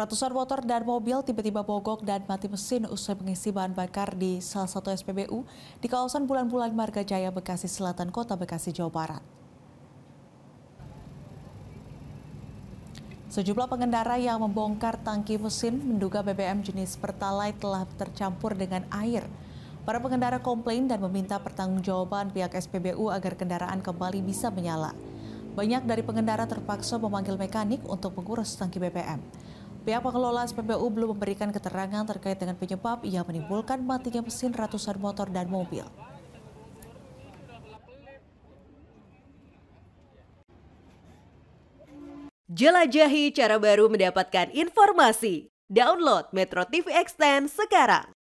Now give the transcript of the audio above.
Ratusan motor dan mobil tiba-tiba mogok dan mati mesin usai mengisi bahan bakar di salah satu SPBU di kawasan Bulan-Bulan Marga Jaya, Bekasi Selatan, Kota Bekasi, Jawa Barat. Sejumlah pengendara yang membongkar tangki mesin menduga BBM jenis Pertalite telah tercampur dengan air. Para pengendara komplain dan meminta pertanggungjawaban pihak SPBU agar kendaraan kembali bisa menyala. Banyak dari pengendara terpaksa memanggil mekanik untuk mengurus tangki BBM. Pihak pengelola SPBU belum memberikan keterangan terkait dengan penyebab yang menimbulkan matinya mesin ratusan motor dan mobil. Jelajahi cara baru mendapatkan informasi. Download Metro TV Extend sekarang.